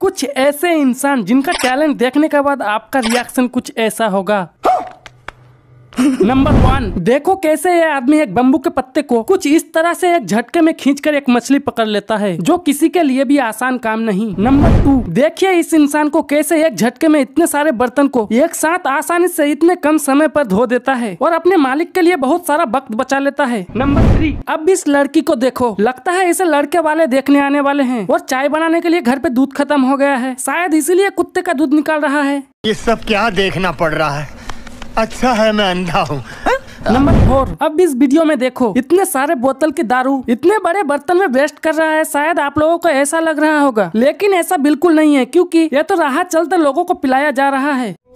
कुछ ऐसे इंसान जिनका टैलेंट देखने के बाद आपका रिएक्शन कुछ ऐसा होगा नंबर वन देखो कैसे ये आदमी एक बम्बू के पत्ते को कुछ इस तरह से एक झटके में खींच कर एक मछली पकड़ लेता है जो किसी के लिए भी आसान काम नहीं नंबर टू देखिए इस इंसान को कैसे एक झटके में इतने सारे बर्तन को एक साथ आसानी से इतने कम समय पर धो देता है और अपने मालिक के लिए बहुत सारा वक्त बचा लेता है नंबर थ्री अब इस लड़की को देखो लगता है इसे लड़के वाले देखने आने वाले है और चाय बनाने के लिए घर पे दूध खत्म हो गया है शायद इसीलिए कुत्ते का दूध निकाल रहा है ये सब क्या देखना पड़ रहा है अच्छा है मैं अंधा हूँ हाँ? नंबर फोर अब इस वीडियो में देखो इतने सारे बोतल की दारू इतने बड़े बर्तन में वेस्ट कर रहा है शायद आप लोगों को ऐसा लग रहा होगा लेकिन ऐसा बिल्कुल नहीं है क्योंकि यह तो राहत चलते लोगों को पिलाया जा रहा है